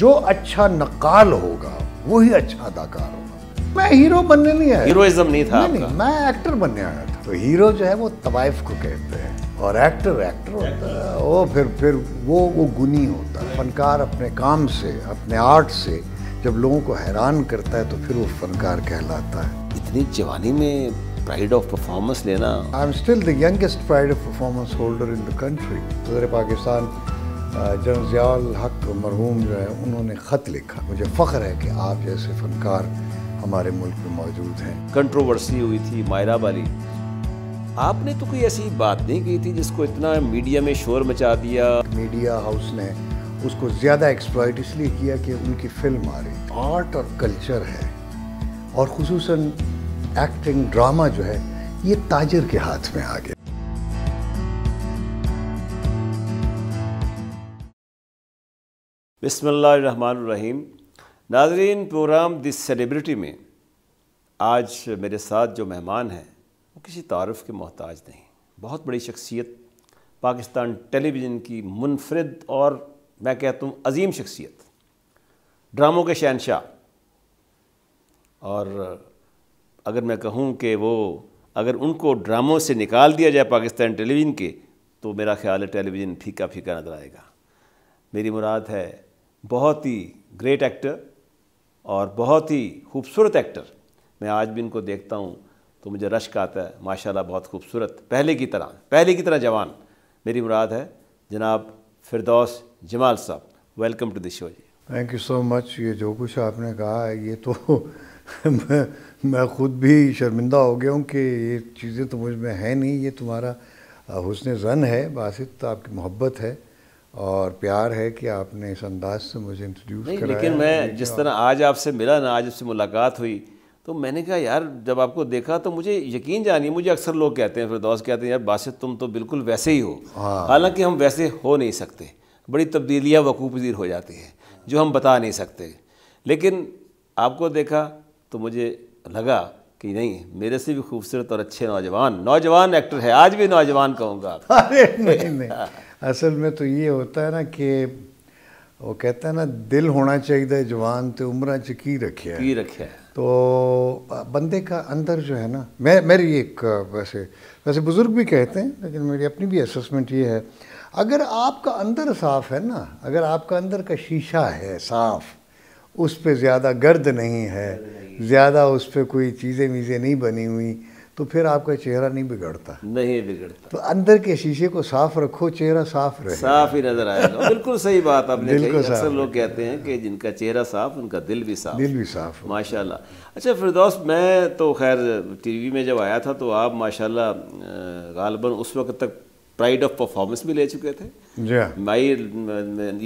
जो अच्छा नकाल होगा वही अच्छा अदाकार होगा मैं हीरो बनने नहीं आया हीरोइज्म नहीं था नहीं, आपका। नहीं मैं एक्टर बनने आया था तो हीरो जो है वो तवाइफ को कहते हैं और एक्टर एक्टर होता है वो फिर फिर वो वो गुनी होता है फनकार अपने काम से अपने आर्ट से जब लोगों को हैरान करता है तो फिर वो फनकार कहलाता है इतनी जवानी में प्राइड ऑफ परफॉर्मेंस लेना I am still the youngest pride of performance holder in the country Pakistan general Haq मरहूम जो है उन्होंने ख़त लिखा मुझे फ़ख्र है कि आप जैसे फ़नकार हमारे मुल्क में मौजूद हैं कंट्रोवर्सी हुई थी मायरा वाली आपने तो कोई ऐसी बात नहीं की थी जिसको इतना मीडिया में शोर मचा दिया मीडिया हाउस ने उसको ज़्यादा एक्सप्लॉयट इसलिए किया कि उनकी फिल्म आ रही आर्ट और कल्चर है और खसूस एक्टिंग ड्रामा जो है ये ताजर के हाथ में आ गया बिसमीम नाजरीन प्रोग्राम दिस सेलिब्रिटी में आज मेरे साथ जो मेहमान हैं वो किसी तारफ़ के मोहताज नहीं बहुत बड़ी शख्सियत पाकिस्तान टेलीविज़न की मुनफरद और मैं कहता हूँ अजीम शख्सियत ड्रामों के शहनशाह और अगर मैं कहूँ कि वो अगर उनको ड्रामों से निकाल दिया जाए पाकिस्तान टेलीविज़न के तो मेरा ख्याल है टेलीविज़न फीका फीका नज़र आएगा मेरी मुराद है बहुत ही ग्रेट एक्टर और बहुत ही खूबसूरत एक्टर मैं आज भी इनको देखता हूँ तो मुझे रश्क आता है माशाल्लाह बहुत खूबसूरत पहले की तरह पहले की तरह जवान मेरी मुराद है जनाब फिरदौस जमाल साहब वेलकम टू द शो जी थैंक यू सो मच ये जो कुछ आपने कहा है ये तो मैं, मैं ख़ुद भी शर्मिंदा हो गया हूँ कि ये चीज़ें तो मुझ में है नहीं ये तुम्हारा हुसन जन है बासित आपकी मोहब्बत है और प्यार है कि आपने इस अंदाज से मुझे इंट्रोड्यूस कराया लेकिन मैं जिस तरह आज आपसे मिला ना आज आपसे मुलाकात हुई तो मैंने कहा यार जब आपको देखा तो मुझे यकीन जानिए मुझे अक्सर लोग कहते हैं फिर दोस्त कहते हैं यार बासित तुम तो बिल्कुल वैसे ही हो हाँ। हालांकि हम वैसे हो नहीं सकते बड़ी तब्दीलियाँ वकूफ़ पजीर हो जाती हैं जो हम बता नहीं सकते लेकिन आपको देखा तो मुझे लगा कि नहीं मेरे से भी खूबसूरत और अच्छे नौजवान नौजवान एक्टर है आज भी नौजवान कहूँगा असल में तो ये होता है ना कि वो कहता है ना दिल होना चाहिए जवान तो उम्र च की रखे की रखे तो बंदे का अंदर जो है ना मैं मेरी एक वैसे वैसे बुज़ुर्ग भी कहते हैं लेकिन मेरी अपनी भी असमेंट ये है अगर आपका अंदर साफ़ है ना अगर आपका अंदर का शीशा है साफ़ उस पर ज़्यादा गर्द नहीं है ज़्यादा उस पर कोई चीज़ें वीज़ें नहीं बनी हुई तो फिर आपका चेहरा नहीं बिगड़ता नहीं बिगड़ता तो अंदर के शीशे को साफ रखो चेहरा साफ रहे साफ ही नजर आएगा बिल्कुल सही बात आपने कही अक्सर लोग कहते हैं कि जिनका चेहरा साफ उनका दिल भी साफ दिल भी साफ माशाल्लाह अच्छा फिरदौस मैं तो खैर टीवी में जब आया था तो आप माशाल्लाह गालबन उस वक्त तक प्राइड ऑफ परफॉर्मेंस भी ले चुके थे हाँ। माई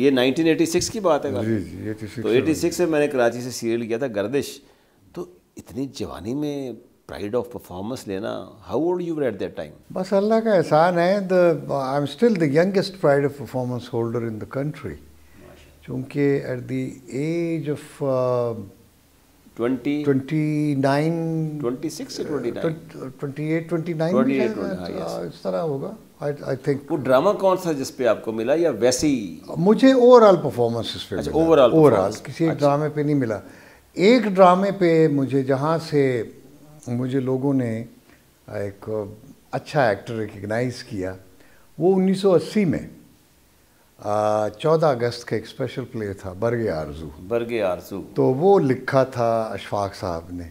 ये 1986 की बात है जी, जी, 86 तो 86 में मैंने कराची से सीरियल किया था गर्दिश तो इतनी जवानी में प्राइड ऑफ परफॉर्मेंस लेना how old you at that time बस अल्लाह का एहसान है the I am still the youngest pride of performance holder in the country चूंकि एट द एज ऑफ इस तरह होगा आई थिंक वो ड्रामा कौन सा जिस पे आपको मिला या वैसे ही मुझे ओवरऑल परफॉर्मेंस इस पे ओवरऑल अच्छा, ओवरऑल किसी ड्रामे अच्छा। पे नहीं मिला एक ड्रामे पे मुझे जहाँ से मुझे लोगों ने एक अच्छा एक्टर रिकग्नाइज़ किया वो 1980 में चौदह अगस्त का एक स्पेशल प्ले था बरगे आरजू बरगे आरजू तो वो लिखा था अशफाक साहब ने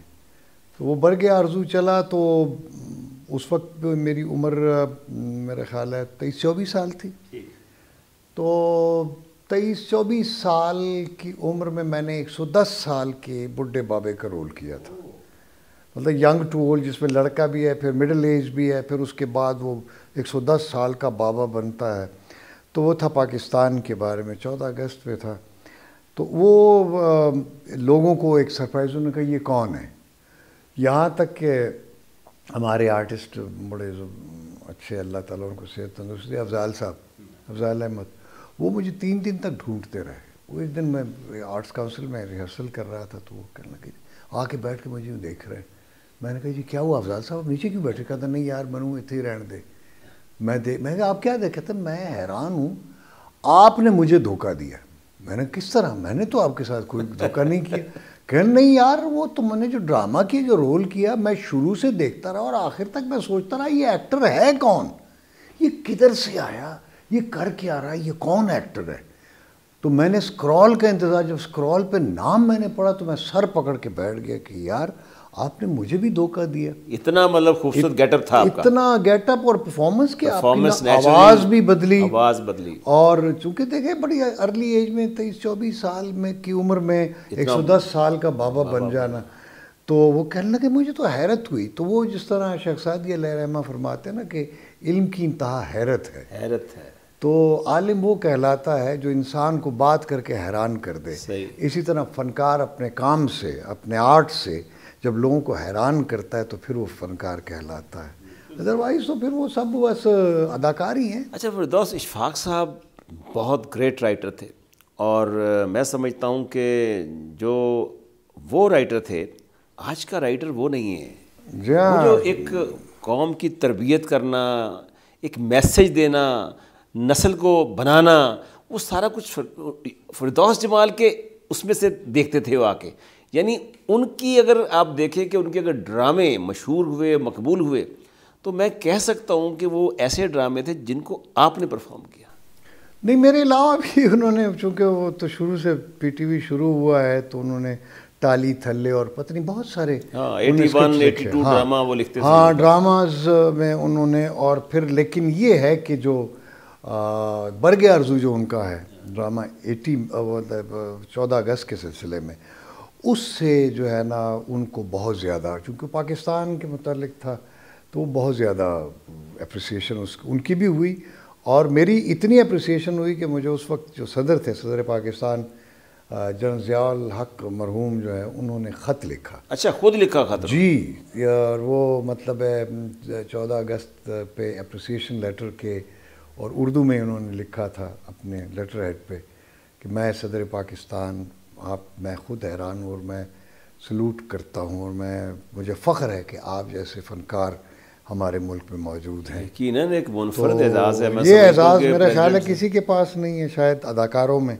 तो वो बरगे आरजू चला तो उस वक्त मेरी उम्र मेरा ख्याल है तेईस चौबीस साल थी तो तेईस चौबीस साल की उम्र में मैंने 110 साल के बुढ़े बाबे का रोल किया था मतलब यंग टू ओल्ड जिसमें लड़का भी है फिर मिडिल एज भी है फिर उसके बाद वो 110 साल का बाबा बनता है तो वो था पाकिस्तान के बारे में 14 अगस्त पे था तो वो आ, लोगों को एक सरप्राइज उन्होंने कहा ये कौन है यहाँ तक के हमारे आर्टिस्ट बड़े अच्छे अल्लाह ताला उनको सेहत तंदुरुस्ती अफजाल साहब अफजाल अहमद वो मुझे तीन दिन तक ढूंढते रहे वो एक दिन मैं आर्ट्स काउंसिल में रिहर्सल कर रहा था तो वो कहने लगे आके बैठ के मुझे देख रहे हैं मैंने कहा जी क्या हुआ अफजाल साहब नीचे क्यों बैठे कहता नहीं यार मनु इतने ही रहने दे मैं दे मैं आप क्या देखे थे मैं हैरान हूँ आपने मुझे धोखा दिया मैंने किस तरह मैंने तो आपके साथ कोई धोखा नहीं किया कह नहीं यार वो तुमने तो जो ड्रामा की जो रोल किया मैं शुरू से देखता रहा और आखिर तक मैं सोचता रहा ये एक्टर है कौन ये किधर से आया ये कर क्या रहा है ये कौन एक्टर है तो मैंने स्क्रॉल का इंतज़ार जब स्क्रॉल पे नाम मैंने पढ़ा तो मैं सर पकड़ के बैठ गया कि यार आपने मुझे भी धोखा दिया इतना मतलब खूबसूरत इत, गेटअप था आपका इतना गेटअप और परफॉर्मेंस के परफॉर्मेंस आवाज भी बदली आवाज बदली और चूंकि देखे बड़ी अर्ली एज में तेईस चौबीस साल में की उम्र में एक सौ दस साल का बाबा, बाबा बन जाना तो वो कहने लगे मुझे तो हैरत हुई तो वो जिस तरह शख्साद ये फरमाते हैं ना कि इल्म की इंतहा हैरत है हैरत है तो आलिम वो कहलाता है जो इंसान को बात करके हैरान कर दे इसी तरह फनकार अपने काम से अपने आर्ट से जब लोगों को हैरान करता है तो फिर वो फनकार कहलाता है अदरवाइज तो फिर वो सब बस अदाकार ही हैं अच्छा फिरदौस इशफाक साहब बहुत ग्रेट राइटर थे और मैं समझता हूँ कि जो वो राइटर थे आज का राइटर वो नहीं है जो एक कौम की तरबियत करना एक मैसेज देना नस्ल को बनाना वो सारा कुछ फिरदौस जमाल के उसमें से देखते थे वो आके यानी उनकी अगर आप देखें कि उनके अगर ड्रामे मशहूर हुए मकबूल हुए तो मैं कह सकता हूँ कि वो ऐसे ड्रामे थे जिनको आपने परफॉर्म किया नहीं मेरे अलावा भी उन्होंने चूँकि वो तो शुरू से पीटीवी शुरू हुआ है तो उन्होंने ताली थल्ले और पत्नी बहुत सारे हाँ, 81, 82 हाँ, ड्रामा वो लिखते हाँ ड्रामाज में उन्होंने और फिर लेकिन ये है कि जो बरगे आरजू जो उनका है ड्रामा एटी मतलब, चौदह अगस्त के सिलसिले में उससे जो है ना उनको बहुत ज़्यादा चूँकि पाकिस्तान के मतलब था तो बहुत ज़्यादा अप्रिसिएशन उस उनकी भी हुई और मेरी इतनी अप्रिसिएशन हुई कि मुझे उस वक्त जो सदर थे सदर पाकिस्तान जनरल ज़ियाल हक मरहूम जो है उन्होंने ख़त लिखा अच्छा ख़ुद लिखा ख़त जी और वो मतलब है चौदह अगस्त पे अप्रिसिएशन लेटर के और उर्दू में उन्होंने लिखा था अपने लेटर हेड पे कि मैं सदर पाकिस्तान आप मैं खुद हैरान हूँ और मैं सलूट करता हूँ और मैं मुझे फ़ख्र है कि आप जैसे फ़नकार हमारे मुल्क में मौजूद हैं यकीन एक मुनफरद तो एजाज़ है मैं ये एजाज़ मेरा ख्याल है किसी के पास नहीं है शायद अदाकारों में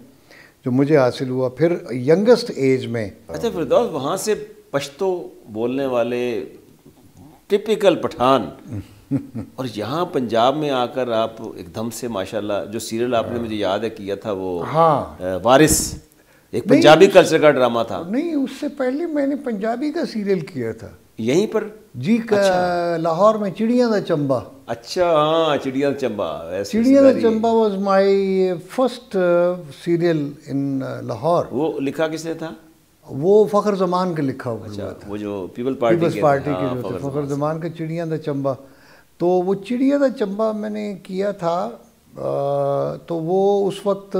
जो मुझे हासिल हुआ फिर यंगस्ट एज में अच्छा फिर वहाँ से पश्तो बोलने वाले टिपिकल पठान और यहाँ पंजाब में आकर आप एकदम से माशाल्लाह जो सीरियल आपने हाँ। मुझे याद है किया था वो हाँ वारिस एक पंजाबी कल्चर का ड्रामा था नहीं उससे पहले मैंने पंजाबी का सीरियल किया था यहीं पर जी का अच्छा। लाहौर में चिड़िया द चंबा अच्छा हाँ चिड़िया da Chamba Chiriya da Chamba was my first serial in Lahore वो लिखा किसने था वो फखर जमान का लिखा हुआ अच्छा, था वो जो पीपल पार्टी पीपल्स पार्टी के, के हाँ, जो थे फखर जमान का चिड़िया द चंबा तो वो चिड़िया द चंबा मैंने किया था आ, तो वो उस वक्त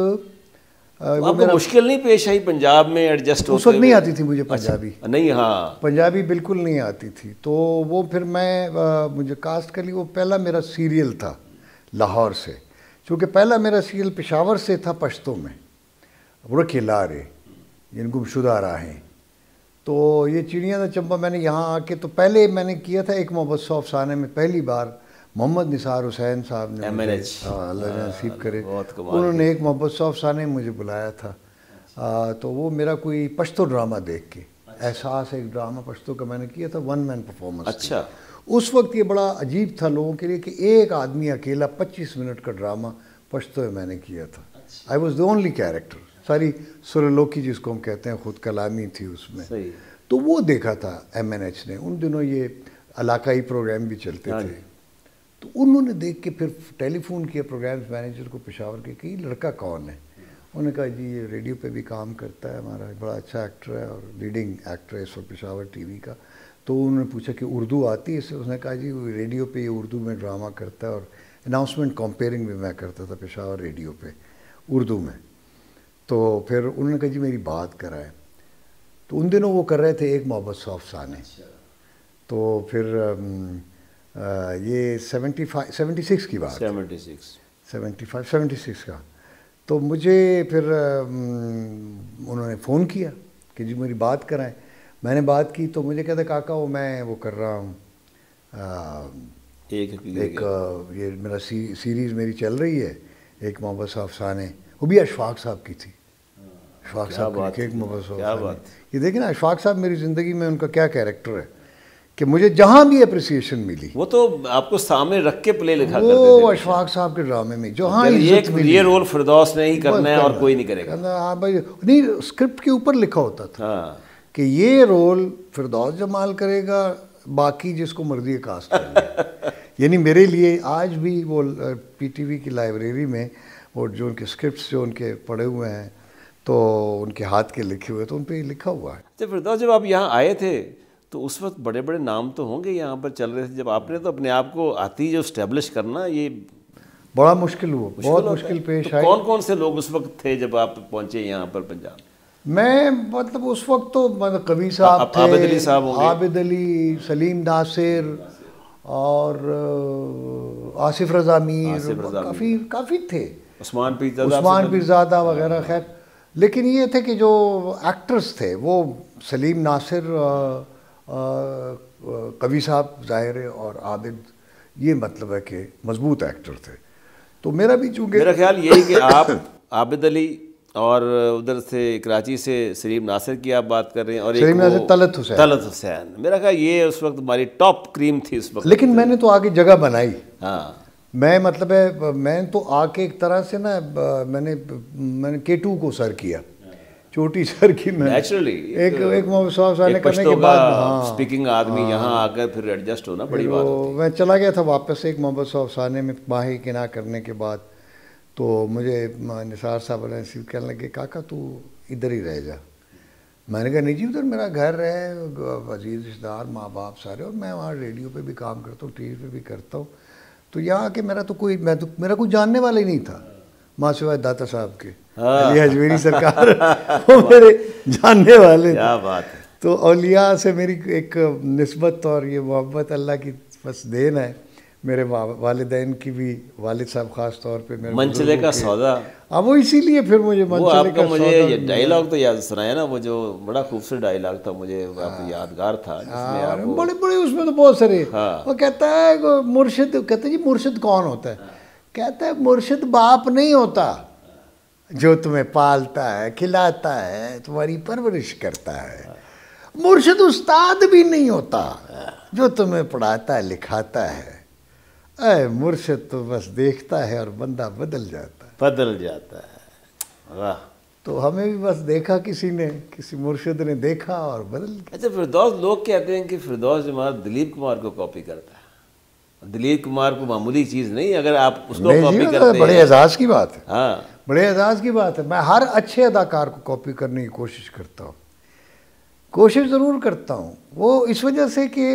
आपको मुश्किल नहीं पेश आई पंजाब में एडजस्ट उस वक्त नहीं आती थी मुझे अच्छा। पंजाबी अच्छा, नहीं हाँ पंजाबी बिल्कुल नहीं आती थी तो वो फिर मैं आ, मुझे कास्ट कर ली वो पहला मेरा सीरियल था लाहौर से क्योंकि पहला मेरा सीरियल पेशावर से था पश्तों में ला लारे जिन गुमशुदा है तो ये चिड़िया था चंपा मैंने यहाँ आके तो पहले मैंने किया था एक मोहब्बत सौ अफसाने में पहली बार मोहम्मद निसार हुसैन साहब ने अल्लाह नसीब हाँ, करे उन्होंने एक मोहब्बत साहब सा ने मुझे बुलाया था आ, तो वो मेरा कोई पश्तो ड्रामा देख के अच्छा। एहसास एक ड्रामा पश्तो का मैंने किया था वन मैन परफॉर्मेंस अच्छा उस वक्त ये बड़ा अजीब था लोगों के लिए कि एक आदमी अकेला 25 मिनट का ड्रामा पश्तो में मैंने किया था I was the only character सारी सुरलोकी जिसको हम कहते हैं खुद कलामी थी उसमें तो वो देखा था एम ने उन दिनों ये इलाकाई प्रोग्राम भी चलते हाँ थे तो उन्होंने देख के फिर टेलीफोन किया प्रोग्राम्स मैनेजर को पेशावर के कि लड़का कौन है उन्होंने कहा जी ये रेडियो पे भी काम करता है हमारा बड़ा अच्छा एक्टर है और लीडिंग एक्टर है इस वक्त पेशावर टी का तो उन्होंने पूछा कि उर्दू आती है उसने कहा जी रेडियो पे ये उर्दू में ड्रामा करता है और अनाउंसमेंट कंपेयरिंग भी मैं करता था पेशावर रेडियो पे उर्दू में तो फिर उन्होंने कहा जी मेरी बात कराए तो उन दिनों वो कर रहे थे एक मोहब्बत सौ अफसाने अच्छा। तो फिर Uh, ये सेवेंटी फाइव सेवेंटी सिक्स की बात seventy six seventy five seventy six का तो मुझे फिर उन्होंने फ़ोन किया कि जी मेरी बात कराएं मैंने बात की तो मुझे कहते काका वो मैं वो कर रहा हूँ एक एक ये मेरा सी, सीरीज़ मेरी चल रही है एक मोहब्बत साहब वो भी अशफाक साहब की थी हाँ, अशफाक साहब एक मोहब्बत ये देखिए ना अशफाक साहब मेरी ज़िंदगी में उनका क्या कैरेक्टर है कि मुझे जहाँ भी अप्रिसिएशन मिली वो तो आपको सामने रख के प्ले लिखा वो अशफाक साहब के ड्रामे में जहाँ ये, ये रोल फिरदौस ने ही करना है और कोई नहीं करेगा हाँ भाई नहीं स्क्रिप्ट के ऊपर लिखा होता था हाँ। कि ये रोल फिरदौस जमाल करेगा बाकी जिसको मर्जी कास्ट यानी मेरे लिए आज भी वो पीटीवी की लाइब्रेरी में वो जो उनके स्क्रिप्ट जो उनके पड़े हुए हैं तो उनके हाथ के लिखे हुए तो उन पर लिखा हुआ है तो अच्छा, फिरदौस जब आप यहाँ आए थे तो उस वक्त बड़े बड़े नाम तो होंगे यहाँ पर चल रहे थे जब आपने तो अपने आप को आती जो स्टेब्लिश करना ये बड़ा मुश्किल हुआ बहुत मुश्किल पेश तो आई कौन कौन से लोग उस वक्त थे जब आप पहुँचे यहाँ पर पंजाब मैं मतलब उस वक्त तो मतलब कवि साहब थे आबिद अली साहब आबिद अली सलीम नासिर और आसिफ रजा मीर काफ़ी काफ़ी थे उस्मान पीरजादा उस्मान पीरजादा वगैरह खैर लेकिन ये थे कि जो एक्टर्स थे वो सलीम नासिर कवि साहब जाहिर है और आबिद ये मतलब है कि मजबूत एक्टर थे तो मेरा भी चूँकि मेरा ख्याल यही कि आप आबिद अली और उधर से कराची से सलीम नासिर की आप बात कर रहे हैं और सलीम नासिर तलत हुसैन तलत हुसैन मेरा ख्याल ये उस वक्त हमारी टॉप क्रीम थी उस वक्त लेकिन मैंने तो आगे जगह बनाई हाँ मैं मतलब है मैं तो आके एक तरह से ना मैंने मैंने के टू को सर किया चोटी सर की मैं नेचुरली एक एक साहब साहब करने के बाद हाँ, स्पीकिंग आदमी हाँ, यहाँ आकर फिर एडजस्ट होना बड़ी बात होती मैं चला गया था वापस एक मोहम्मद साहब साहने में बाही किना करने के बाद तो मुझे निसार साहब रिसीव कहने लगे काका तू इधर ही रह जा मैंने कहा निजी उधर मेरा घर है अजीज रिश्तेदार माँ बाप सारे और मैं वहाँ रेडियो पर भी काम करता हूँ टी वी पर भी करता हूँ तो यहाँ आके मेरा तो कोई मैं तो मेरा कोई जानने वाला ही नहीं था माँ सिवाय दाता साहब के हाँ। अली हजमेरी सरकार वो मेरे जानने वाले क्या बात है तो अलिया से मेरी एक नस्बत और ये मोहब्बत अल्लाह की बस देन है मेरे वालदेन की भी वालिद साहब खास तौर पे मेरे मंचले का सौदा अब हाँ, वो इसीलिए फिर मुझे मंचले वो आपका मुझे ये डायलॉग तो याद सुनाया ना वो जो बड़ा खूबसूरत डायलॉग था मुझे हाँ, आपको यादगार था जिसमें हाँ, बड़े बड़े उसमें तो बहुत सारे वो कहता है मुर्शिद कहते जी मुर्शिद कौन होता है कहता है मुर्शिद बाप नहीं होता जो तुम्हें पालता है खिलाता है तुम्हारी परवरिश करता है मुर्शिद उस्ताद भी नहीं होता जो तुम्हें पढ़ाता है लिखाता है अरे मुर्शिद तो बस देखता है और बंदा बदल जाता है बदल जाता है वाह तो हमें भी बस देखा किसी ने किसी मुर्शिद ने देखा और बदल अच्छा फिरदौस लोग कहते हैं कि फिरदौस जमात दिलीप कुमार को कॉपी करता है दिलीप कुमार को मामूली चीज़ नहीं अगर आप उसको कॉपी तो करते बड़े एजाज़ की बात है हाँ बड़े एजाज़ की बात है मैं हर अच्छे अदाकार को कॉपी करने की कोशिश करता हूँ कोशिश ज़रूर करता हूँ वो इस वजह से कि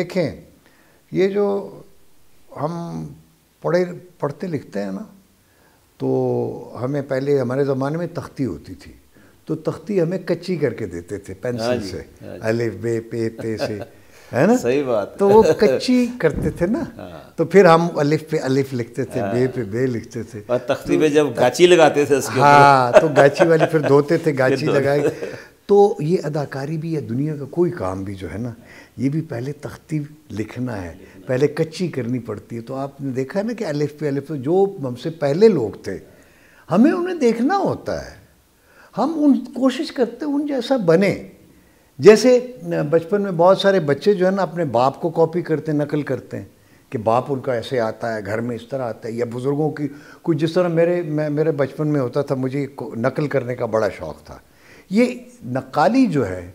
देखें ये जो हम पढ़े पढ़ते लिखते हैं ना तो हमें पहले हमारे ज़माने में तख्ती होती थी तो तख्ती हमें कच्ची करके देते थे पेंसिल हाँ से हाँ अलिफ बे पे पे से है ना सही बात तो वो कच्ची करते थे ना हाँ। तो फिर हम अलिफ पे अलिफ लिखते थे हाँ। बे पे बे लिखते थे और तख्ती तो, जब गाची लगाते थे उसके हाँ तो गाची वाली फिर धोते थे गाची लगाए तो ये अदाकारी भी या दुनिया का कोई काम भी जो है ना ये भी पहले तख्ती लिखना है पहले कच्ची करनी पड़ती है तो आपने देखा है ना कि अलिफ पे अलिफ जो हमसे पहले लोग थे हमें उन्हें देखना होता है हम उन कोशिश करते उन जैसा बने जैसे बचपन में बहुत सारे बच्चे जो है ना अपने बाप को कॉपी करते हैं नकल करते हैं कि बाप उनका ऐसे आता है घर में इस तरह आता है या बुज़ुर्गों की कुछ जिस तरह मेरे मैं मेरे बचपन में होता था मुझे नकल करने का बड़ा शौक़ था ये नकाली जो है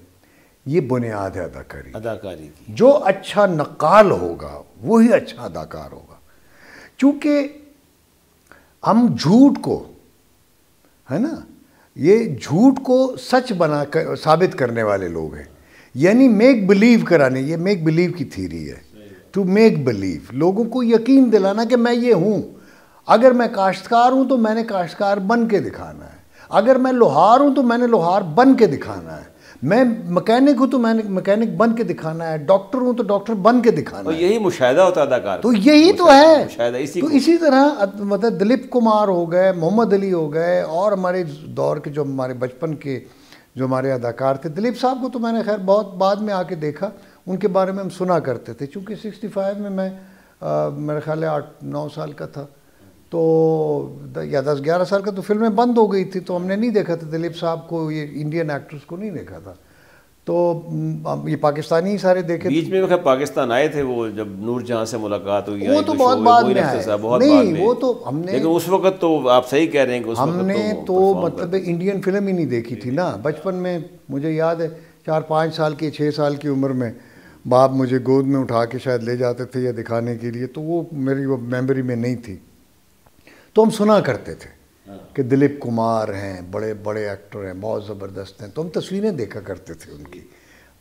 ये बुनियाद है अदाकारी अदाकारी की जो अच्छा नकाल होगा वही अच्छा अदाकार होगा चूँकि हम झूठ को है ना ये झूठ को सच बना कर साबित करने वाले लोग हैं यानी मेक बिलीव कराने ये मेक बिलीव की थीरी है टू मेक बिलीव लोगों को यकीन दिलाना कि मैं ये हूँ अगर मैं काश्तकार हूँ तो मैंने काश्तकार बन के दिखाना है अगर मैं लोहार हूँ तो मैंने लोहार बन के दिखाना है मैं मकैनिक हूँ तो मैंने मकैनिक बन के दिखाना है डॉक्टर हूँ तो डॉक्टर बन के दिखाना तो यही मुशाहिदा होता अदाकार तो यही तो है इसी तो इसी तरह मतलब दिलीप कुमार हो गए मोहम्मद अली हो गए और हमारे दौर के जो हमारे बचपन के जो हमारे अदाकार थे दिलीप साहब को तो मैंने खैर बहुत बाद में आके देखा उनके बारे में हम सुना करते थे चूँकि सिक्सटी फाइव में मैं मेरा ख्याल है आठ नौ साल का था तो या दस ग्यारह साल का तो फिल्में बंद हो गई थी तो हमने नहीं देखा था दिलीप साहब को ये इंडियन एक्टर्स को नहीं देखा था तो हम्म, ये पाकिस्तानी ही सारे देखे बीच में पाकिस्तान आए थे वो जब नूर जहाँ से मुलाकात हुई वो तो बहुत बाद में आए बहुत नहीं वो तो हमने लेकिन उस वक्त तो आप सही कह रहे हैं कि उस हमने तो, तो मतलब इंडियन फिल्म ही नहीं देखी थी ना बचपन में मुझे याद है चार पाँच साल की छः साल की उम्र में बाप मुझे गोद में उठा के शायद ले जाते थे या दिखाने के लिए तो वो मेरी वो मेमोरी में नहीं थी तो हम सुना करते थे हाँ। कि दिलीप कुमार हैं बड़े बड़े एक्टर हैं बहुत ज़बरदस्त हैं तो हम तस्वीरें देखा करते थे उनकी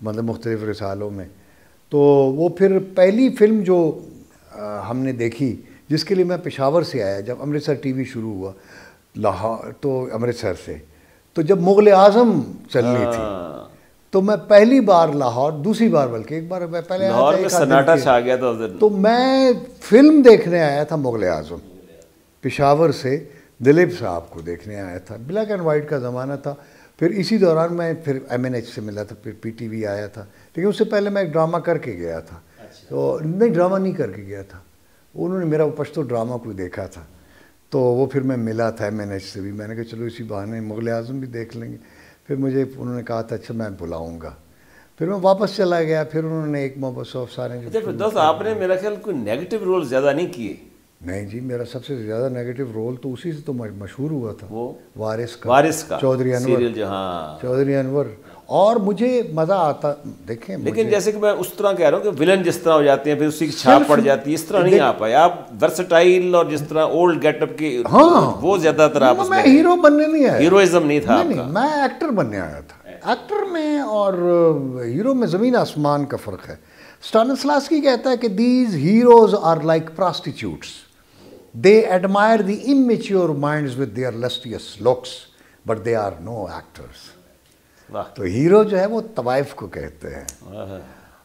मतलब मुख्तलिफ़ रिसालों में तो वो फिर पहली फिल्म जो आ, हमने देखी जिसके लिए मैं पेशावर से आया जब अमृतसर टीवी शुरू हुआ लाहौर तो अमृतसर से तो जब मुग़ल आज़म चलनी थी हाँ। तो मैं पहली बार लाहौर दूसरी बार बल्कि एक बार मैं पहले लाहौर में सन्नाटा छा गया था तो मैं फिल्म देखने आया था मुग़ल आज़म पिशावर से दिलीप साहब को देखने आया था ब्लैक एंड वाइट का ज़माना था फिर इसी दौरान मैं फिर एम से मिला था फिर पीटीवी आया था लेकिन उससे पहले मैं एक ड्रामा करके गया था अच्छा। तो नहीं ड्रामा नहीं करके गया था उन्होंने मेरा वो पश्तो ड्रामा को देखा था तो वो फिर मैं मिला था एम से भी मैंने कहा चलो इसी बहाने मुग़ल आज़म भी देख लेंगे फिर मुझे उन्होंने कहा था अच्छा मैं बुलाऊँगा फिर मैं वापस चला गया फिर उन्होंने एक मोहब्बत सारे अच्छा, आपने मेरा ख्याल कोई नेगेटिव रोल ज़्यादा नहीं किए नहीं जी मेरा सबसे ज़्यादा नेगेटिव रोल तो उसी से तो मशहूर हुआ था वो वारिस का वारिस का चौधरी अनवर हाँ चौधरी अनवर और मुझे मज़ा आता देखें लेकिन जैसे कि मैं उस तरह कह रहा हूँ कि विलन जिस तरह हो जाते हैं फिर उसी की छाप पड़ जाती है इस तरह नहीं आ पाए आप वर्सटाइल और जिस तरह ओल्ड गेटअप की हाँ वो ज़्यादातर आप मैं हीरो बनने नहीं आया हीरोइज्म नहीं था मैं एक्टर बनने आया था एक्टर अच्छा। में और हीरो में ज़मीन आसमान का फ़र्क है स्टानसलास्की कहता है कि these heroes are like prostitutes They admire the immature minds with their lustiest looks, but they are no actors. तो हीरो जो है वो तवाइफ को कहते हैं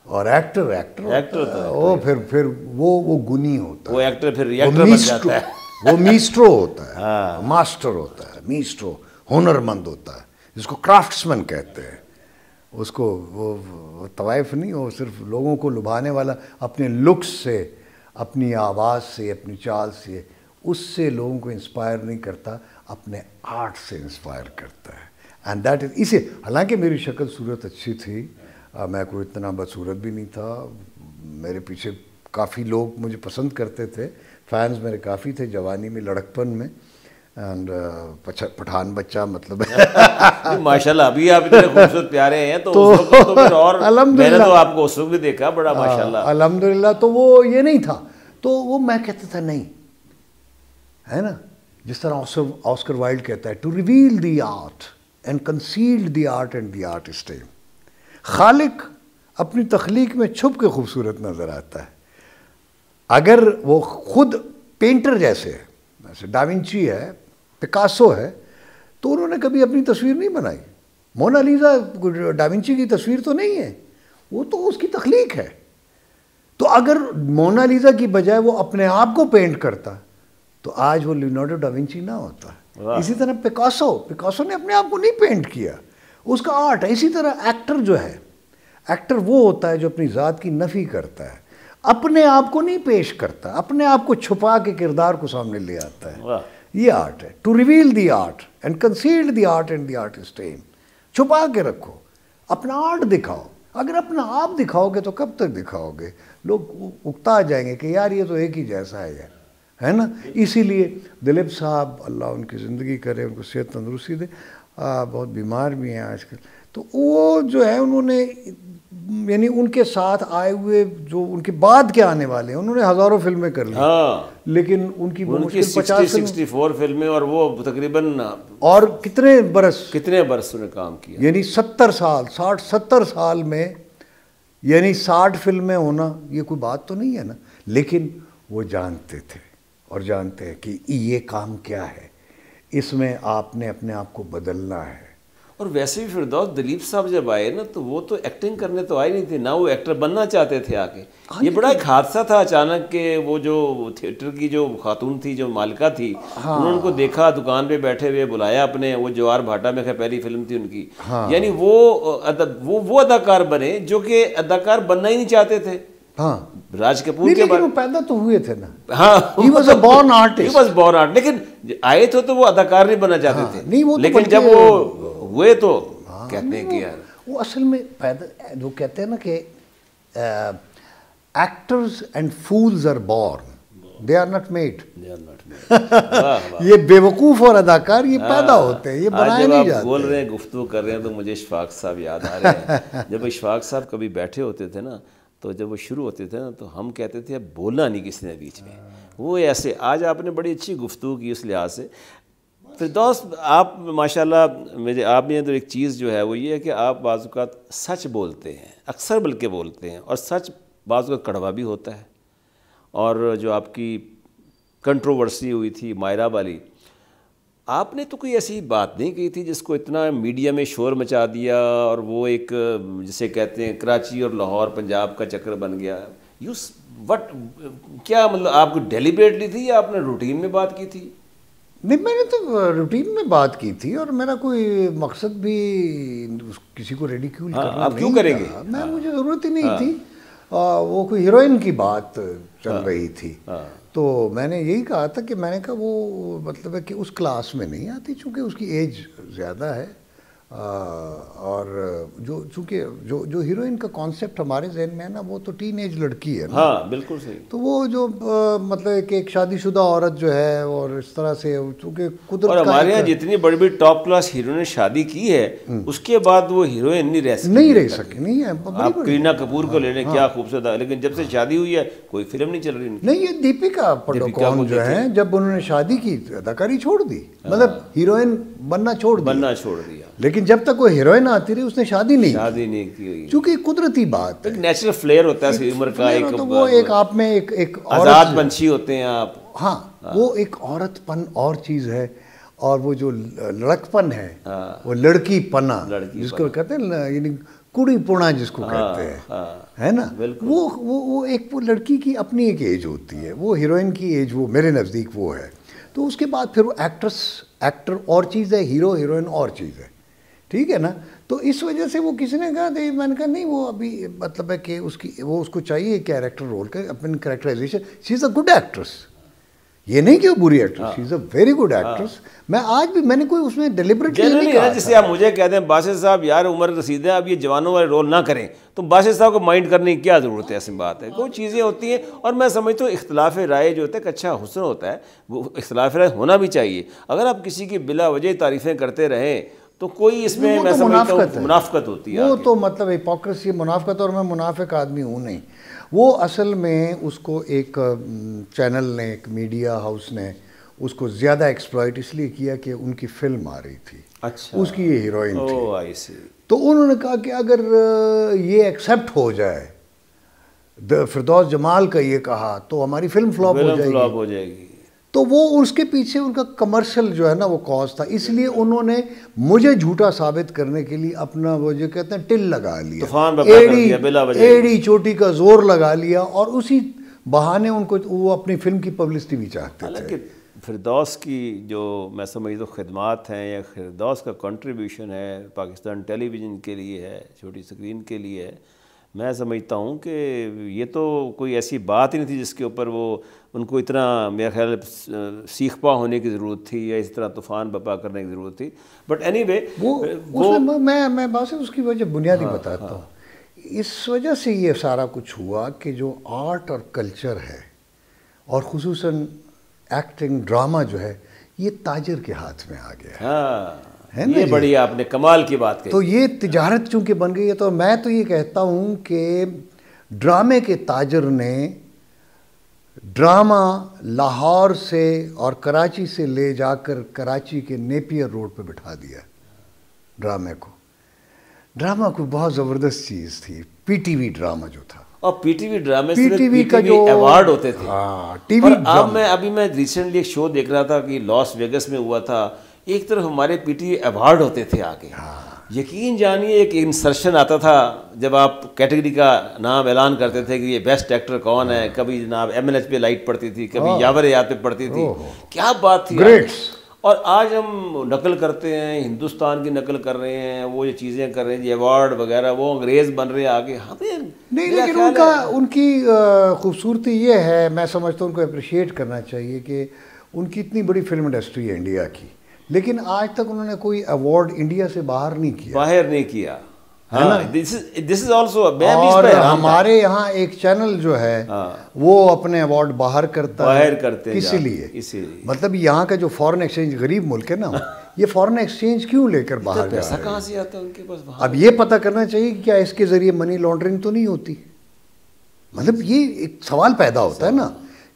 और एक्टर एक्टर एक्टर वो फिर फिर वो वो गुनी होता वो एक्टर फिर रिएक्टर बन जाता है वो मीस्ट्रो होता है हाँ। मास्टर होता है मीस्ट्रो हुनरमंद होता है जिसको क्राफ्ट्समैन कहते हैं उसको वो, तवायफ तवाइफ नहीं वो सिर्फ लोगों को लुभाने वाला अपने लुक्स से अपनी आवाज़ से अपनी चाल से उससे लोगों को इंस्पायर नहीं करता अपने आर्ट से इंस्पायर करता है एंड दैट इज इसे हालांकि मेरी शक्ल सूरत अच्छी थी आ, मैं कोई इतना बदसूरत भी नहीं था मेरे पीछे काफ़ी लोग मुझे पसंद करते थे फैंस मेरे काफ़ी थे जवानी में लड़कपन में एंड uh, पठान बच्चा मतलब माशाल्लाह अभी आप इतने खूबसूरत प्यारे हैं तो, तो, तो और मैंने तो आपको उस वक्त भी देखा बड़ा हाँ, माशाल्लाह अलहमदिल्ला तो वो ये नहीं था तो वो मैं कहता था नहीं है ना जिस तरह ऑस्कर वाइल्ड कहता है to reveal the art and concealed the art and the artist खालिक अपनी तख्लीक में छुप के खूबसूरत नज़र आता है अगर वो खुद पेंटर जैसे है डाविंची है पिकासो है तो उन्होंने कभी अपनी तस्वीर नहीं बनाई मोनालिजा डाविंची की तस्वीर तो नहीं है वो तो उसकी तख्लीक है तो अगर मोनालिजा की बजाय वो अपने आप को पेंट करता तो आज वो लियोनार्डो डाविंची ना होता इसी तरह पिकासो पिकासो ने अपने आप को नहीं पेंट किया उसका आर्ट है इसी तरह एक्टर जो है एक्टर वो होता है जो अपनी ज़ात की नफ़ी करता है अपने आप को नहीं पेश करता अपने आप को छुपा के किरदार को सामने ले आता है ये आर्ट है to reveal the art and concealed the art and the artist एम छुपा के रखो अपना आर्ट दिखाओ अगर अपना आप दिखाओगे तो कब तक दिखाओगे लोग उकता जाएंगे कि यार ये तो एक ही जैसा है यार है ना इसीलिए दिलीप साहब अल्लाह उनकी ज़िंदगी करे उनको सेहत तंदुरुस्ती दे आ, बहुत बीमार भी हैं आजकल तो वो जो है उन्होंने यानी उनके साथ आए हुए जो उनके बाद के आने वाले हैं उन्होंने हज़ारों फिल्में कर ली हाँ लेकिन उनकी उनकी सिक्सटी फोर फिल्में और वो तकरीबन और कितने बरस कितने बरस उन्होंने काम किया यानी सत्तर साल साठ सत्तर साल में यानी साठ फिल्में होना ये कोई बात तो नहीं है ना लेकिन वो जानते थे और जानते हैं कि ये काम क्या है इसमें आपने अपने आप को बदलना है और वैसे भी फिरदौस दिलीप साहब जब आए ना तो वो तो एक्टिंग करने तो आए नहीं थे ना वो एक्टर बनना चाहते थे आके हाँ, ये बड़ा एक हादसा था अचानक के वो जो थिएटर की जो खातून थी जो मालिका थी हाँ। उन्होंने उनको देखा दुकान पे बैठे हुए बुलाया अपने वो जवार भाटा में पहली फिल्म थी उनकी हाँ। यानी वो अदा, वो वो अदाकार बने जो कि अदाकार बनना ही नहीं चाहते थे हाँ राज कपूर के बारे में पैदा तो हुए थे ना हाँ he was a born artist he was born art लेकिन आए थे तो वो अदाकार नहीं बनना चाहते हाँ। थे नहीं वो तो लेकिन जब वो हुए तो हाँ, कहते हैं कि यार वो असल में पैदा जो कहते हैं ना कि actors and fools are born they are not made ये बेवकूफ और अदाकार ये पैदा हाँ। होते हैं ये बनाए नहीं जाते बोल रहे हैं गुफ्तु कर रहे हैं तो मुझे इशफाक साहब याद आ रहे हैं जब इशफाक साहब कभी बैठे होते थे ना तो जब वो शुरू होते थे ना तो हम कहते थे अब बोलना नहीं किसी ने बीच में हाँ। वो ऐसे आज आपने बड़ी अच्छी गुफ्तु की उस लिहाज से फिर दोस्त आप माशा मेरे आप में तो एक चीज़ जो है वो ये है कि आप बाज़ात सच बोलते हैं अक्सर के बोलते हैं और सच बाज़ का कड़वा भी होता है और जो आपकी कंट्रोवर्सी हुई थी मायरा वाली आपने तो कोई ऐसी बात नहीं की थी जिसको इतना मीडिया में शोर मचा दिया और वो एक जिसे कहते हैं कराची और लाहौर पंजाब का चक्कर बन गया यू वट क्या मतलब आपको डेलीबरेटली थी या आपने रूटीन में बात की थी नहीं मैंने तो रूटीन में बात की थी और मेरा कोई मकसद भी किसी को हाँ, रेडी क्यों नहीं आप क्यों करेंगे मैं मुझे हाँ। ज़रूरत ही नहीं हाँ। थी आ, वो कोई हीरोइन की बात चल रही थी तो मैंने यही कहा था कि मैंने कहा वो मतलब है कि उस क्लास में नहीं आती चूँकि उसकी एज ज़्यादा है और जो चूंकि जो जो हीरोइन का कॉन्सेप्ट हमारे जहन में है ना वो तो टीन एज लड़की है ना हाँ बिल्कुल सही तो वो जो आ, मतलब कि एक शादीशुदा औरत जो है और इस तरह से चूंकि कुदरत और हमारे यहाँ जितनी बड़ी बड़ी टॉप क्लास हीरो ने शादी की है हम्म। उसके बाद वो हीरोइन नहीं रह सकती नहीं रह सकी नहीं है आप करीना कपूर को लेने हाँ। क्या खूबसूरत है लेकिन जब से शादी हुई है कोई फिल्म नहीं चल रही नहीं ये दीपिका पडुकोण जो है जब उन्होंने शादी की तो अदाकारी छोड़ दी मतलब हाँ। हीरोइन बनना छोड़ बनना छोड़ दिया लेकिन जब तक वो हीरोइन आती रही उसने शादी नहीं शादी नहीं की हुई क्योंकि कुदरती बात एक नेचुरल फ्लेयर होता है उम्र का एक तो वो एक आप में एक एक आजाद पंछी होते हैं आप हाँ, हाँ, वो एक औरतपन और चीज़ है और वो जो लड़कपन है हाँ। वो लड़की पना जिसको कहते हैं कुड़ी पुणा जिसको हाँ, कहते हैं हाँ, है ना वो वो वो एक वो लड़की की अपनी एक एज होती है वो हीरोइन की एज वो मेरे नज़दीक वो है तो उसके बाद फिर वो एक्ट्रेस एक्टर और चीज़ है हीरो हीरोइन और चीज़ है ठीक है ना तो इस वजह से वो किसी ने कहा मैंने कहा नहीं वो अभी मतलब है कि उसकी वो उसको चाहिए कैरेक्टर रोल का अपनी characterisation she is a good actress ये नहीं कि वो बुरी actress she is a very good actress मैं आज भी मैंने कोई उसमें डेलिबरेट नहीं जैसे आप मुझे कहते हैं बासिर साहब यार उम्र रसीद है आप ये जवानों वाले रोल ना करें तो बासिर साहब को माइंड करने की क्या ज़रूरत है ऐसी बात है कोई चीज़ें होती हैं और मैं समझता हूँ इख्तलाफ राय जो होता है एक अच्छा हुसन होता है वो इख्तलाफ राय होना भी चाहिए अगर आप किसी की बिला वजह तारीफ़ें करते रहें तो कोई इसमें तो मुनाफकत होती है वो तो मतलब हिपोक्रेसी मुनाफत और मैं मुनाफिक आदमी हूँ नहीं वो असल में उसको एक चैनल ने एक मीडिया हाउस ने उसको ज़्यादा एक्सप्लॉयट इसलिए किया कि उनकी फिल्म आ रही थी अच्छा उसकी ये हीरोइन थी oh, तो उन्होंने कहा कि अगर ये एक्सेप्ट हो जाए फिरदौस जमाल का ये कहा तो हमारी फिल्म फ्लॉप हो जाएगी तो वो उसके पीछे उनका कमर्शियल जो है ना वो कॉज था इसलिए उन्होंने मुझे झूठा साबित करने के लिए अपना वो जो कहते हैं टिल लगा लिया एड़ी एड़ी चोटी का जोर लगा लिया और उसी बहाने उनको वो अपनी फिल्म की पब्लिसिटी भी चाहते थे फिरदौस की जो मैं समझता हूँ खदमात हैं या फिरदौस का कंट्रीब्यूशन है पाकिस्तान टेलीविज़न के लिए है छोटी स्क्रीन के लिए है मैं समझता हूँ कि ये तो कोई ऐसी बात ही नहीं थी जिसके ऊपर वो उनको इतना मेरा ख्याल सीख पा होने की ज़रूरत थी या इस तरह तूफ़ान बपा करने की ज़रूरत थी बट एनी वे वो, वो मैं मैं बात से उसकी वजह बुनियादी हाँ, बताता हाँ, हूँ इस वजह से ये सारा कुछ हुआ कि जो आर्ट और कल्चर है और खसूस एक्टिंग ड्रामा जो है ये ताजर के हाथ में आ गया हाँ। है ये बड़ी आपने कमाल की बात कही तो ये तिजारत चूंकि बन गई है तो मैं तो ये कहता हूँ कि ड्रामे के ताजर ने ड्रामा लाहौर से और कराची से ले जाकर कराची के नेपियर रोड पर बिठा दिया ड्रामे को ड्रामा को बहुत ज़बरदस्त चीज़ थी पीटीवी ड्रामा जो था और पीटीवी ड्रामे वी का जो अवार्ड होते थे हाँ टीवी अब मैं अभी मैं रिसेंटली एक शो देख रहा था कि लॉस वेगस में हुआ था एक तरफ हमारे टी अवार्ड होते थे आगे हाँ। यकीन जानिए एक इंसर्शन आता था जब आप कैटेगरी का नाम ऐलान करते थे कि ये बेस्ट एक्टर कौन है हाँ। कभी जनाब एम एल एच पे लाइट पड़ती थी कभी हाँ। यावर याद पे पड़ती थी क्या बात थी और आज हम नकल करते हैं हिंदुस्तान की नकल कर रहे हैं वो ये चीज़ें कर रहे हैं ये अवार्ड वगैरह वो अंग्रेज़ बन रहे हैं आगे हमें तो नहीं लेकिन उनका उनकी खूबसूरती ये है मैं समझता हूँ उनको अप्रिशिएट करना चाहिए कि उनकी इतनी बड़ी फिल्म इंडस्ट्री है इंडिया की लेकिन आज तक उन्होंने कोई अवार्ड इंडिया से बाहर नहीं किया बाहर नहीं किया दिस इज आल्सो और हमारे यहाँ एक चैनल जो है हाँ। वो अपने अवार्ड बाहर करता बाहर है करते इसीलिए इसीलिए मतलब यहाँ का जो फॉरेन एक्सचेंज गरीब मुल्क है ना हाँ। ये फॉरेन एक्सचेंज क्यों लेकर बाहर तो पैसा कहाँ से आता है उनके पास अब ये पता करना चाहिए कि क्या इसके जरिए मनी लॉन्ड्रिंग तो नहीं होती मतलब ये एक सवाल पैदा होता है ना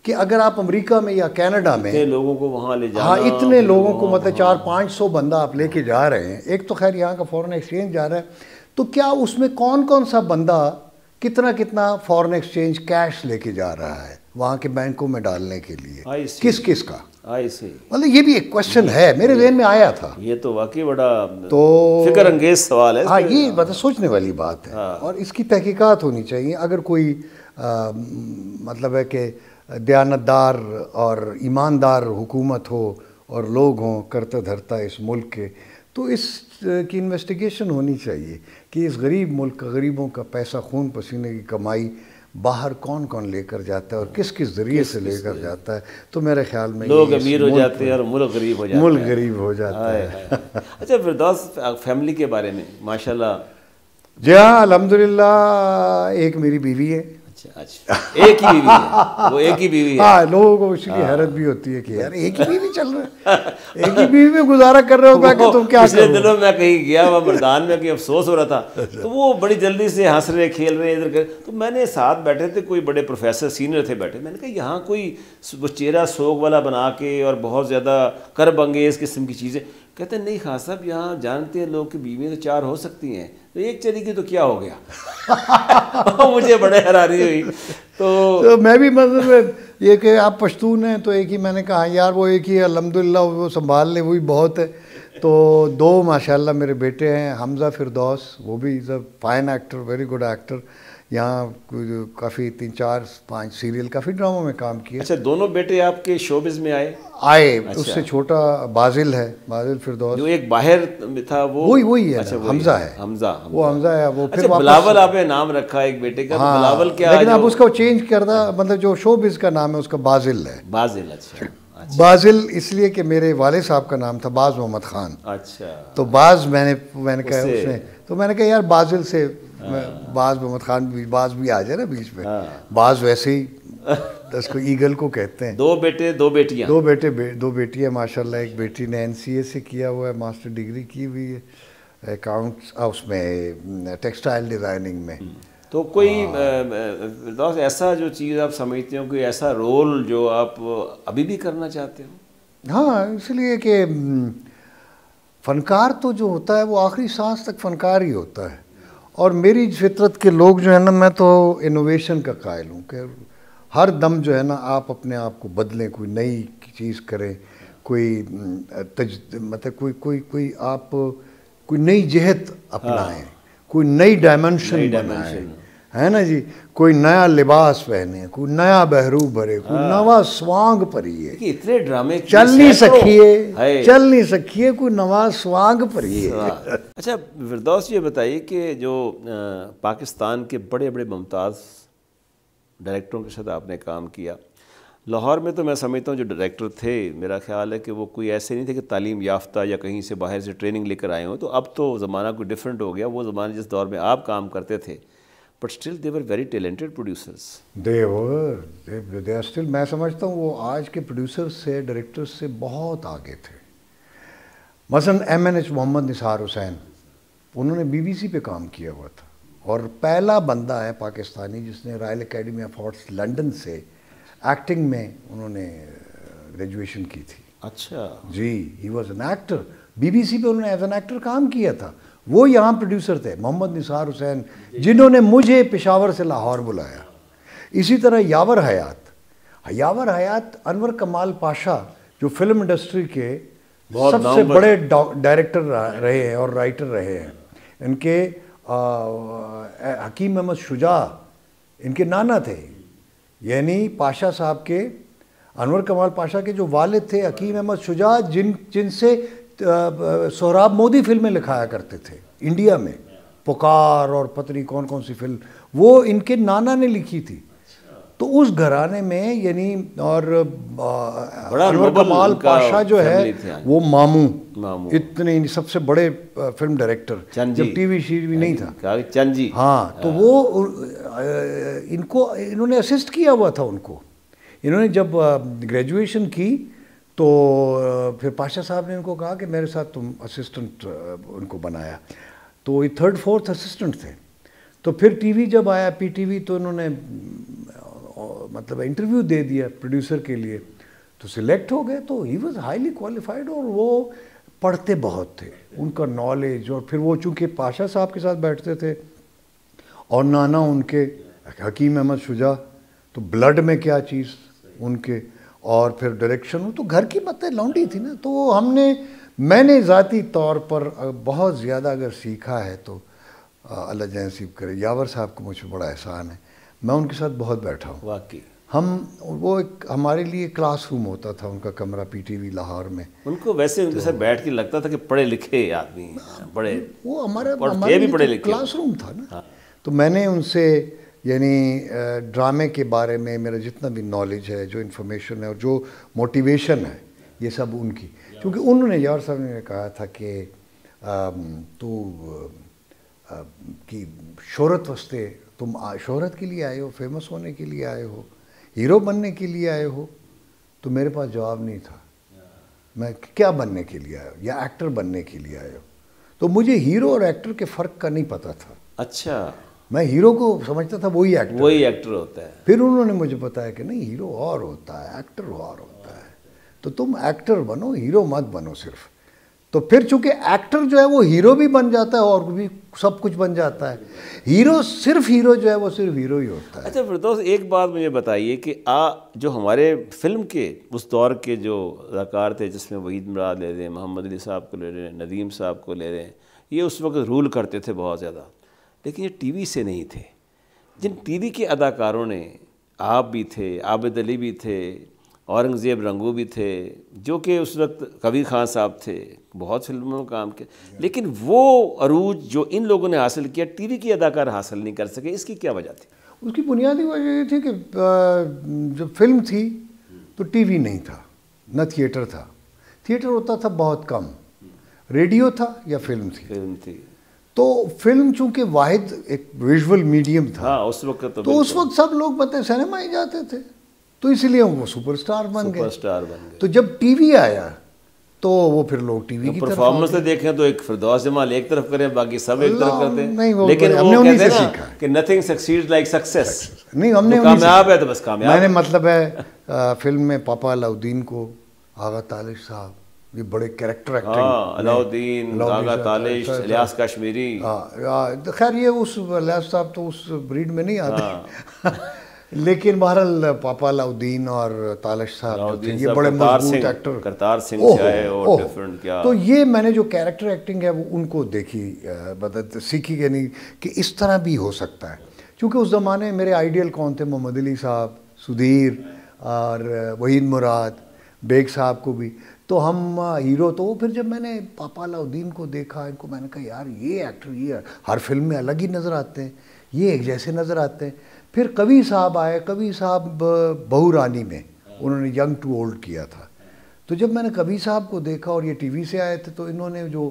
कि अगर आप अमेरिका में या कनाडा में इतने लोगों को वहाँ ले जा हाँ इतने लोगों को मतलब हाँ। चार पाँच सौ बंदा आप लेके जा रहे हैं एक तो खैर यहाँ का फॉरेन एक्सचेंज जा रहा है तो क्या उसमें कौन कौन सा बंदा कितना कितना फॉरेन एक्सचेंज कैश लेके जा रहा है वहाँ के बैंकों में डालने के लिए किस किस का मतलब ये भी एक क्वेश्चन है मेरे जेन में आया था ये तो वाकई बड़ा तो फिक्र अंगेज सवाल है हाँ ये मतलब सोचने वाली बात है हाँ। और इसकी तहकीकात होनी चाहिए अगर कोई मतलब है कि दयानतदार और ईमानदार हुकूमत हो और लोग हों करता धरता इस मुल्क के तो इस की इन्वेस्टिगेशन होनी चाहिए कि इस गरीब मुल्क का गरीबों का पैसा खून पसीने की कमाई बाहर कौन कौन लेकर जाता है और किस किस जरिए से लेकर जाता है तो मेरे ख्याल में लोग अमीर हो जाते हैं और मुल्क गरीब हो हैं मुल्क गरीब हो जाता है, है।, है। अच्छा फिरदौस फैमिली के बारे में माशाल्लाह जी हाँ अलहमदिल्ला एक मेरी बीवी है अच्छा अच्छा एक ही बीवी है वो एक ही बीवी है हाँ लोगों को हाँ। हैरत भी होती है कि यार एक ही बीवी चल रहा है एक ही बीवी में गुजारा कर रहे हो कि तुम क्या पिछले दिनों मैं कहीं गया वह मरदान में कहीं अफसोस हो रहा था अच्छा। तो वो बड़ी जल्दी से हंस रहे खेल रहे इधर कर तो मैंने साथ बैठे थे कोई बड़े प्रोफेसर सीनियर थे बैठे मैंने कहा यहाँ कोई वो चेहरा सोग वाला बना के और बहुत ज़्यादा कर बंगे इस किस्म की चीज़ें कहते हैं नहीं खान हाँ, साहब यहाँ जानते हैं लोग कि बीवियाँ तो चार हो सकती हैं तो एक चली गई तो क्या हो गया मुझे बड़े हैरानी हुई तो, तो मैं भी मतलब ये कि आप पश्तून हैं तो एक ही मैंने कहा यार वो एक ही अलहमदिल्ला वो संभाल ले वो भी बहुत है तो दो माशाल्लाह मेरे बेटे हैं हमज़ा फिरदौस वो भी is a fine actor very good actor यहाँ काफ़ी तीन चार पांच सीरियल काफ़ी ड्रामों में काम किया अच्छा दोनों बेटे आपके शोबिज में आए आए अच्छा। उससे छोटा बाजिल है बाजिल फिर जो एक बाहर था वो वही वही है अच्छा, वही हमजा है हमजा, हमजा वो हमजा है वो फिर अच्छा, बिलावल आपने नाम रखा एक बेटे का तो हाँ, बिलावल क्या लेकिन आप उसका चेंज कर दा मतलब जो शोबिज का नाम है उसका बाजिल है बाजिल अच्छा, अच्छा। बाजिल इसलिए कि मेरे वाले साहब का नाम था बाज मोहम्मद खान अच्छा तो बाज मैंने मैंने कहा उसने तो मैंने कहा यार बाजिल से हाँ। बाज मोहम्मद खान बाज भी आ जाए ना बीच में हाँ। बाज वैसे ही को ईगल को कहते हैं दो बेटे दो बेटियां दो बेटे दो दो बेटियां माशाल्लाह एक बेटी ने एन से किया हुआ है मास्टर डिग्री की हुई है अकाउंट उसमें टेक्सटाइल डिज़ाइनिंग में हम्म। तो कोई हाँ। ऐसा जो चीज़ आप समझते हो कोई ऐसा रोल जो आप अभी भी करना चाहते हो हाँ इसलिए कि हम्म, फनकार तो जो होता है वो आखिरी सांस तक फनकार ही होता है और मेरी फितरत के लोग जो है ना मैं तो इनोवेशन का कायल हूँ कि हर दम जो है ना आप अपने आप को बदलें कोई नई चीज़ करें कोई तज मतलब कोई कोई कोई आप कोई नई जहत अपनाएं हाँ। कोई नई डायमेंशन बनाएं है ना जी कोई नया लिबास पहने कोई नया बहरू भरे कोई हाँ। नवा स्वांग परिए इतने ड्रामे चल नहीं तो सकिए चल नहीं सकिए कोई नवा स्वांग परिए हाँ। अच्छा विरदौस ये बताइए कि जो पाकिस्तान के बड़े बड़े मुमताज़ डायरेक्टरों के साथ आपने काम किया लाहौर में तो मैं समझता हूँ जो डायरेक्टर थे मेरा ख्याल है कि वो कोई ऐसे नहीं थे कि तालीम याफ्ता या कहीं से बाहर से ट्रेनिंग लेकर आए हों तो अब तो ज़माना कोई डिफरेंट हो गया वो ज़माना जिस दौर में आप काम करते थे but still they were very talented producers they were they are still मैं समझता हूँ वो आज के प्रोड्यूसर्स से डायरेक्टर्स से बहुत आगे थे मसलन M N H Mohammad Nisar Hussain उन्होंने बी बी सी पे काम किया हुआ था और पहला बंदा है पाकिस्तानी जिसने royal academy of arts London से एक्टिंग में उन्होंने ग्रेजुएशन की थी अच्छा जी he was an actor B B C पर उन्होंने एज एन एक्टर काम किया था वो यहाँ प्रोड्यूसर थे मोहम्मद निसार हुसैन जिन्होंने मुझे पेशावर से लाहौर बुलाया इसी तरह यावर हयात यावर हयात अनवर कमाल पाशा जो फिल्म इंडस्ट्री के सबसे बड़े डायरेक्टर रहे हैं और राइटर रहे हैं इनके हकीम अहमद शुजा इनके नाना थे यानी पाशा साहब के अनवर कमाल पाशा के जो वालिद थे हकीम अहमद शुजा जिन जिनसे सोहराब मोदी फिल्में लिखाया करते थे इंडिया में पुकार और पत्नी कौन कौन सी फिल्म वो इनके नाना ने लिखी थी तो उस घराने में यानी और कमाल पाशा जो है वो मामू, मामू इतने सबसे बड़े फिल्म डायरेक्टर जब टीवी भी नहीं था हाँ, चंद जी हाँ तो हाँ। वो इनको इन्होंने असिस्ट किया हुआ था उनको इन्होंने जब ग्रेजुएशन की तो फिर पाशा साहब ने उनको कहा कि मेरे साथ तुम असिस्टेंट उनको बनाया तो ये थर्ड फोर्थ असिस्टेंट थे तो फिर टीवी जब आया पीटीवी तो इन्होंने मतलब इंटरव्यू दे दिया प्रोड्यूसर के लिए तो सिलेक्ट हो गए तो ही वॉज हाईली क्वालिफाइड और वो पढ़ते बहुत थे उनका नॉलेज और फिर वो चूँकि पाशा साहब के साथ बैठते थे और नाना उनके हकीम अहमद शुजा तो ब्लड में क्या चीज़ उनके और फिर डायरेक्शन हो तो घर की बातें लौंडी थी ना तो हमने मैंने ज़ाती तौर पर बहुत ज़्यादा अगर सीखा है तो अल्लाह जैसीब करे यावर साहब को मुझे बड़ा एहसान है मैं उनके साथ बहुत बैठा हूँ वाकई हम वो एक हमारे लिए क्लासरूम होता था उनका कमरा पीटीवी लाहौर में उनको वैसे उनके तो, साथ बैठ के लगता था कि पढ़े लिखे आदमी हाँ, बड़े वो हमारा हमारे भी पढ़े तो लिखे क्लासरूम था ना हाँ। तो मैंने उनसे यानी ड्रामे के बारे में मेरा जितना भी नॉलेज है जो इन्फॉर्मेशन है और जो मोटिवेशन है ये सब उनकी क्योंकि उन्होंने यार साहब ने कहा था कि तू कि शोहरत वस्ते तुम शोहरत के लिए आए हो फेमस होने के लिए आए हो हीरो बनने के लिए आए हो तो मेरे पास जवाब नहीं था मैं क्या बनने के लिए आया या एक्टर बनने के लिए आया तो मुझे हीरो और एक्टर के फ़र्क का नहीं पता था अच्छा मैं हीरो को समझता था वही एक्टर वही एक्टर होता है फिर उन्होंने मुझे बताया कि नहीं हीरो और होता है एक्टर और होता है तो तुम एक्टर बनो हीरो मत बनो सिर्फ तो फिर चूंकि एक्टर जो है वो हीरो भी बन जाता है और भी सब कुछ बन जाता है हीरो सिर्फ हीरो जो है वो सिर्फ हीरो ही होता है अच्छा दोस्त एक बात मुझे बताइए कि आ जो हमारे फिल्म के उस दौर के जो अदाकार थे जिसमें वहीद मराद ले रहे हैं मोहम्मद अली साहब को ले रहे हैं नदीम साहब को ले रहे हैं ये उस वक्त रूल करते थे बहुत ज़्यादा लेकिन ये टीवी से नहीं थे जिन टीवी के अदाकारों ने आप भी थे आबिद अली भी थे औरंगज़ेब रंगू भी थे जो कि उस वक्त कबीर खान साहब थे बहुत फिल्मों में काम किया लेकिन वो अरूज जो इन लोगों ने हासिल किया टीवी की अदाकार हासिल नहीं कर सके इसकी क्या वजह थी उसकी बुनियादी वजह ये थी कि जब फिल्म थी तो टीवी नहीं था न थिएटर था थिएटर होता था बहुत कम रेडियो था या फिल्म थी फिल्म थी तो फिल्म चूंकि वाहिद एक विजुअल मीडियम था हाँ, उस वक्त तो, तो उस वक्त सब लोग मतलब सिनेमा ही जाते थे तो इसलिए वो सुपरस्टार बन गए सुपरस्टार बन गए तो जब टीवी आया तो वो फिर लोग टीवी तो की परफॉर्मेंस से देखें तो एक फिरदौस जमाल एक तरफ करें बाकी सब एक तरफ करते हैं नहीं वो लेकिन हमने वो कहते सीखा कि नथिंग सक्सीड लाइक सक्सेस नहीं हमने तो कामयाब है तो बस कामयाब मैंने मतलब है फिल्म में पापा अलाउद्दीन को आगा तालिश साहब ये बड़े कैरेक्टर एक्टर हाँ, अलाउद्दीन अलियास कश्मीरी हाँ, हाँ तो खैर ये उस अलियास साहब तो उस ब्रीड में नहीं आते हाँ। लेकिन बहरहाल पापा अलाउद्दीन और तालश साहब ये बड़े मजबूत एक्टर करतार सिंह है और डिफरेंट क्या तो ये मैंने जो कैरेक्टर एक्टिंग है वो उनको देखी मतलब सीखी नहीं कि इस तरह भी हो सकता है क्योंकि उस ज़माने मेरे आइडियल कौन थे मोहम्मद अली साहब सुधीर और वहीद मुराद बेग साहब को भी तो हम हीरो तो फिर जब मैंने पापा अलाउद्दीन को देखा इनको मैंने कहा यार ये एक्टर ये हर फिल्म में अलग ही नज़र आते हैं ये एक जैसे नज़र आते हैं फिर कवि साहब आए कवि साहब बहू रानी में उन्होंने यंग टू ओल्ड किया था तो जब मैंने कवि साहब को देखा और ये टीवी से आए थे तो इन्होंने जो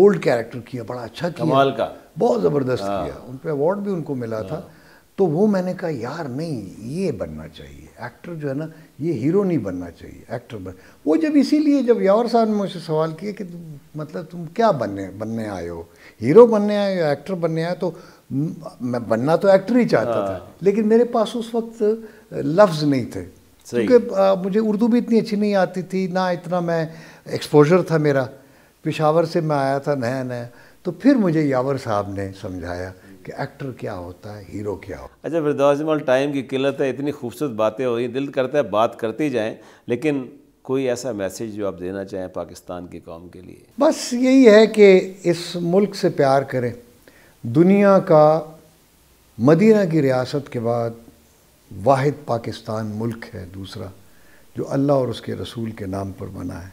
ओल्ड कैरेक्टर किया बड़ा अच्छा किया कमाल का बहुत ज़बरदस्त हाँ। किया उन पर अवार्ड भी उनको मिला था हाँ। तो वो मैंने कहा यार नहीं ये बनना चाहिए एक्टर जो है ना ये हीरो नहीं बनना चाहिए एक्टर बन वो जब इसीलिए जब यावर साहब ने मुझसे सवाल किया कि मतलब तुम क्या बनने बनने आए हो हीरो बनने आए हो एक्टर बनने आए तो मैं बनना तो एक्टर ही चाहता था हाँ। लेकिन मेरे पास उस वक्त लफ्ज़ नहीं थे क्योंकि मुझे उर्दू भी इतनी अच्छी नहीं आती थी ना इतना मैं एक्सपोजर था मेरा पेशावर से मैं आया था नया नया तो फिर मुझे यावर साहब ने समझाया कि एक्टर क्या होता है हीरो क्या होता है अच्छा फिरदौसमल टाइम की किल्लत है इतनी खूबसूरत बातें हो रही दिल करता है बात करते ही जाएँ लेकिन कोई ऐसा मैसेज जो आप देना चाहें पाकिस्तान की कौम के लिए बस यही है कि इस मुल्क से प्यार करें दुनिया का मदीना की रियासत के बाद वाहिद पाकिस्तान मुल्क है दूसरा जो अल्लाह और उसके रसूल के नाम पर बना है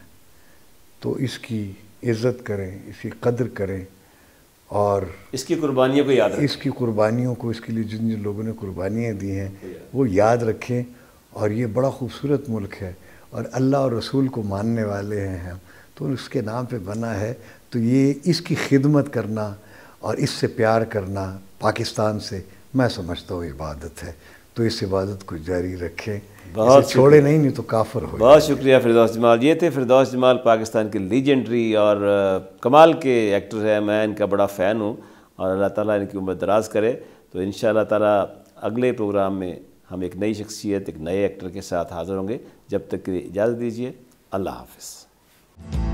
तो इसकी इज़्ज़त करें इसकी कदर करें और इसकी कुर्बानियों को याद इसकी कुर्बानियों को इसके लिए जिन जिन लोगों ने कुर्बानियाँ दी हैं वो याद रखें और ये बड़ा खूबसूरत मुल्क है और अल्लाह और रसूल को मानने वाले हैं हम तो उसके नाम पे बना है तो ये इसकी खिदमत करना और इससे प्यार करना पाकिस्तान से मैं समझता हूँ इबादत है तो इस इबादत को जारी रखें बहुत छोड़े नहीं नहीं तो काफर हो बहुत शुक्रिया फिरदौस जमाल ये थे फिरदौस जमाल पाकिस्तान के लीजेंडरी और कमाल के एक्टर हैं मैं इनका बड़ा फ़ैन हूँ और अल्लाह ताला इनकी उम्र दराज करे तो इन ताला अगले प्रोग्राम में हम एक नई शख्सियत एक नए एक्टर के साथ हाज़िर होंगे जब तक इजाज़त दीजिए अल्लाह हाफिज़